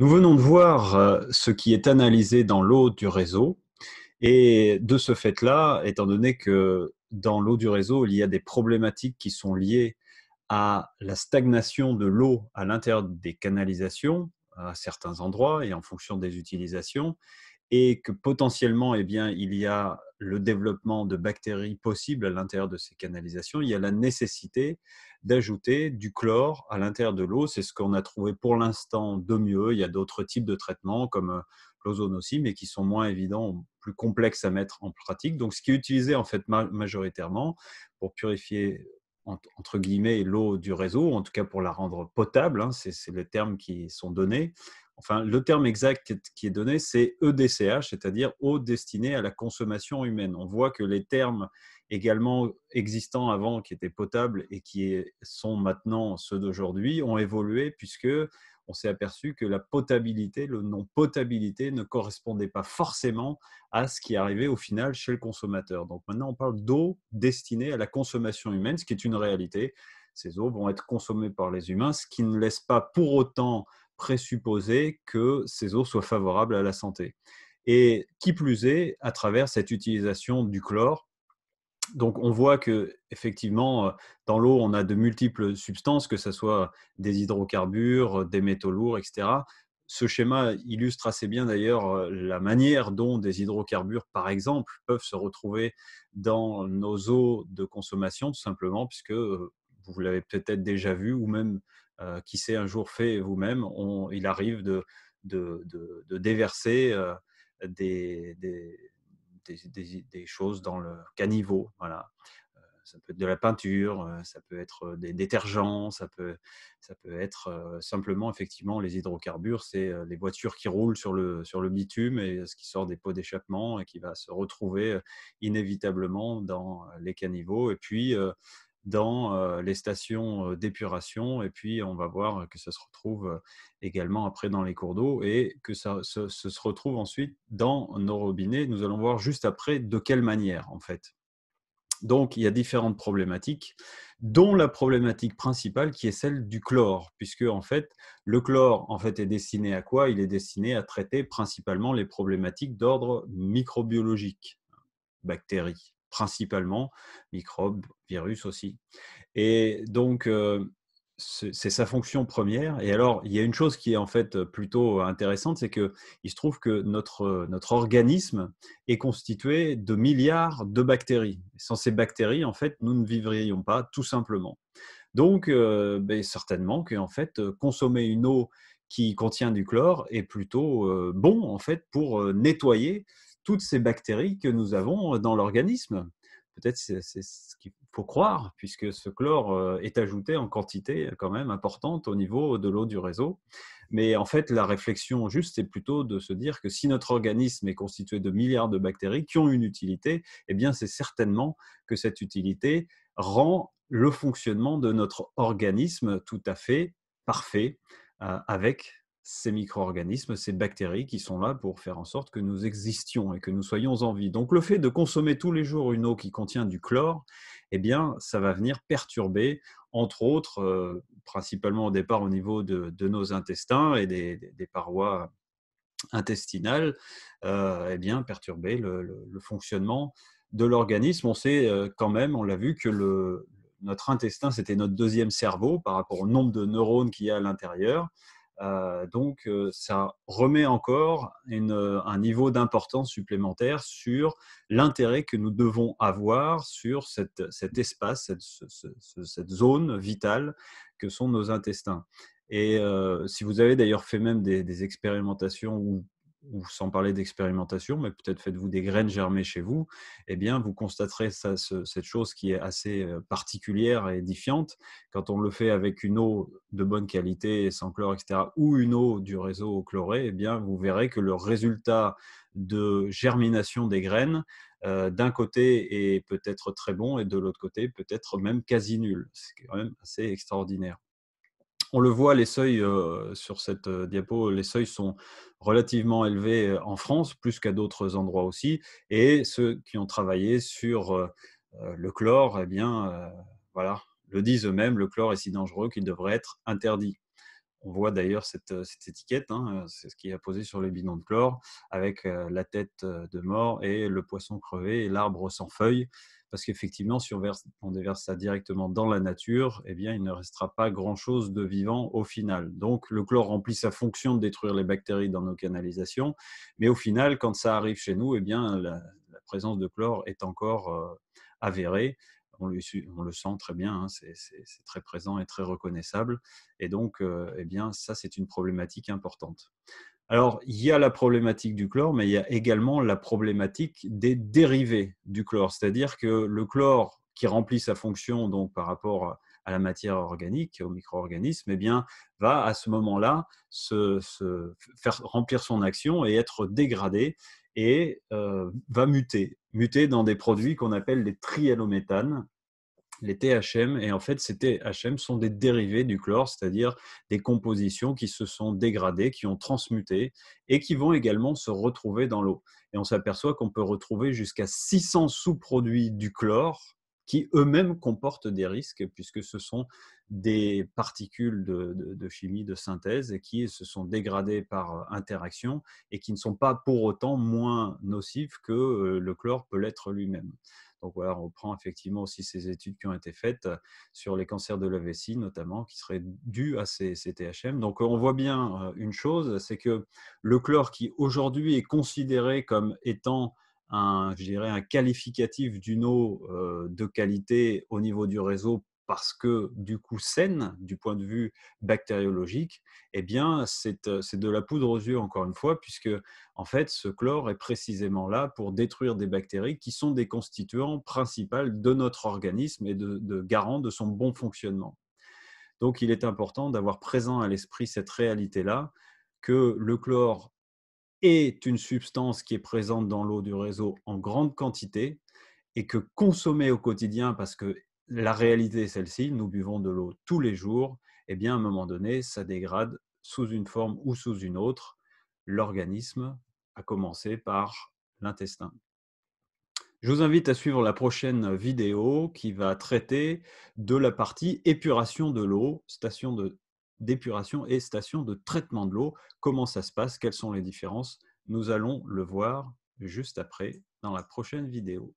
Nous venons de voir euh, ce qui est analysé dans l'eau du réseau. Et de ce fait-là, étant donné que dans l'eau du réseau, il y a des problématiques qui sont liées à la stagnation de l'eau à l'intérieur des canalisations à certains endroits et en fonction des utilisations, et que potentiellement, eh bien, il y a le développement de bactéries possibles à l'intérieur de ces canalisations, il y a la nécessité d'ajouter du chlore à l'intérieur de l'eau. C'est ce qu'on a trouvé pour l'instant de mieux. Il y a d'autres types de traitements comme euh, l'ozone aussi, mais qui sont moins évidents, plus complexes à mettre en pratique. Donc, ce qui est utilisé en fait majoritairement pour purifier entre guillemets, l'eau du réseau, en tout cas pour la rendre potable, hein, c'est le terme qui sont donnés. Enfin, le terme exact qui est donné, c'est EDCH, c'est-à-dire eau destinée à la consommation humaine. On voit que les termes également existants avant, qui étaient potables et qui sont maintenant ceux d'aujourd'hui, ont évolué puisque on s'est aperçu que la potabilité, le non-potabilité ne correspondait pas forcément à ce qui arrivait au final chez le consommateur. Donc maintenant, on parle d'eau destinée à la consommation humaine, ce qui est une réalité. Ces eaux vont être consommées par les humains, ce qui ne laisse pas pour autant présupposer que ces eaux soient favorables à la santé. Et qui plus est, à travers cette utilisation du chlore, donc on voit que effectivement euh, dans l'eau on a de multiples substances, que ce soit des hydrocarbures, euh, des métaux lourds, etc. Ce schéma illustre assez bien d'ailleurs euh, la manière dont des hydrocarbures, par exemple, peuvent se retrouver dans nos eaux de consommation, tout simplement, puisque vous l'avez peut-être déjà vu ou même qui sait un jour fait vous-même, il arrive de, de, déverser des, des, choses dans le caniveau. Voilà. Euh, ça peut être de la peinture, euh, ça peut être euh, des détergents, ça peut, ça peut être simplement effectivement les hydrocarbures, c'est les voitures qui roulent sur le, sur le bitume et ce qui sort des pots d'échappement et qui va se retrouver inévitablement dans les caniveaux. Et puis dans les stations d'épuration et puis on va voir que ça se retrouve également après dans les cours d'eau et que ça se, retrouve ensuite dans nos robinets. Nous allons voir juste après de quelle manière en fait. Donc, il y a différentes problématiques, dont la problématique principale qui est celle du chlore, puisque en fait, le chlore en fait est destiné à quoi Il est destiné à traiter principalement les problématiques d'ordre microbiologique, bactéries, principalement, microbes, virus aussi. Et donc, euh, c'est sa fonction première. Et alors, il y a une chose qui est en fait euh, plutôt intéressante, c'est qu'il se trouve que notre, euh, notre organisme est constitué de milliards de bactéries. Sans ces bactéries, en fait, nous ne vivrions pas, tout simplement. Donc, ben, certainement que en fait, consommer une eau qui contient du chlore est plutôt bon en fait pour nettoyer toutes ces bactéries que nous avons euh, dans l'organisme. Peut-être c'est ce qu'il faut croire, puisque ce chlore euh, est ajouté en quantité euh, quand même importante au niveau de l'eau du réseau. Mais en fait, la réflexion juste, est plutôt de se dire que si notre organisme est constitué de milliards de bactéries qui ont une utilité, eh bien c'est certainement que cette utilité rend le fonctionnement de notre organisme tout à fait parfait avec ces micro-organismes, ces bactéries qui sont là pour faire en sorte que nous existions et que nous soyons en vie. Donc le fait de consommer tous les jours une eau qui contient du chlore, eh bien, ça va venir perturber, entre autres, euh, principalement au départ au niveau de, nos intestins et des, parois intestinales, euh, eh bien, perturber le, fonctionnement de l'organisme. On sait euh, quand même, on l'a vu, que notre intestin, c'était notre deuxième cerveau par rapport au nombre de neurones qu'il y a à l'intérieur. Euh, donc, euh, ça remet encore euh, un niveau d'importance supplémentaire sur l'intérêt que nous devons avoir sur cet espace, cette, zone vitale que sont nos intestins. Et si vous avez d'ailleurs fait même des, des expérimentations ou ou sans parler d'expérimentation, mais peut-être faites-vous des graines germées chez vous, eh bien, vous constaterez cette chose qui est assez euh, particulière et édifiante. Quand on le fait avec une eau de bonne qualité, sans chlore, etc., ou une eau du réseau chloré, eh bien, vous verrez que le résultat de germination des graines, euh, d'un côté, est peut-être très bon et de l'autre côté, peut-être même quasi nul. C'est quand même assez extraordinaire. On le voit, les seuils euh, sur cette euh, diapo, les seuils sont relativement élevés euh, en France, plus qu'à d'autres endroits aussi. Et ceux qui ont travaillé sur le chlore, eh bien, voilà, le disent eux-mêmes, le chlore est si dangereux qu'il devrait être interdit. On voit d'ailleurs cette, euh, étiquette, hein, c'est ce qui est posé sur les bidons de chlore, avec euh, la tête euh, de mort et le poisson crevé et l'arbre sans feuilles, parce qu'effectivement, si on, déverse ça directement dans la nature, eh bien, il ne restera pas grand-chose de vivant au final. Donc, le chlore remplit sa fonction de détruire les bactéries dans nos canalisations, mais au final, quand ça arrive chez nous, eh bien, la, présence de chlore est encore avérée on le, sent très bien, hein, c'est très présent et très reconnaissable. Et donc, euh, eh bien, ça, c'est une problématique importante. Alors, il y a la problématique du chlore, mais il y a également la problématique des dérivés du chlore, c'est-à-dire que le chlore qui remplit sa fonction donc par rapport à à la matière organique, au micro organisme eh va à ce moment-là se, faire remplir son action et être dégradé et euh, va muter, muter dans des produits qu'on appelle les trihalométhanes, les THM, et en fait, ces THM sont des dérivés du chlore, c'est-à-dire des compositions qui se sont dégradées, qui ont transmuté et qui vont également se retrouver dans l'eau. Et on s'aperçoit qu'on peut retrouver jusqu'à 600 sous-produits du chlore qui eux-mêmes comportent des risques, puisque ce sont des particules de, chimie de synthèse qui se sont dégradées par euh, interaction et qui ne sont pas pour autant moins nocives que euh, le chlore peut l'être lui-même. Donc voilà, on prend effectivement aussi ces études qui ont été faites euh, sur les cancers de la vessie notamment, qui seraient dus à ces, ces THM. Donc on voit bien une chose, c'est que le chlore qui aujourd'hui est considéré comme étant un, je dirais, un qualificatif d'une eau de qualité au niveau du réseau parce que du coup saine du point de vue bactériologique, eh bien c'est de la poudre aux yeux encore une fois puisque en fait ce chlore est précisément là pour détruire des bactéries qui sont des constituants principaux de notre organisme et de garant de son bon fonctionnement. Donc il est important d'avoir présent à l'esprit cette réalité là que le chlore est une substance qui est présente dans l'eau du réseau en grande quantité et que consommer au quotidien, parce que la réalité est celle-ci, nous buvons de l'eau tous les jours, et eh bien à un moment donné, ça dégrade sous une forme ou sous une autre l'organisme, à commencer par l'intestin. Je vous invite à suivre la prochaine vidéo qui va traiter de la partie épuration de l'eau, station de d'épuration et station de traitement de l'eau. Comment ça se passe Quelles sont les différences Nous allons le voir juste après dans la prochaine vidéo.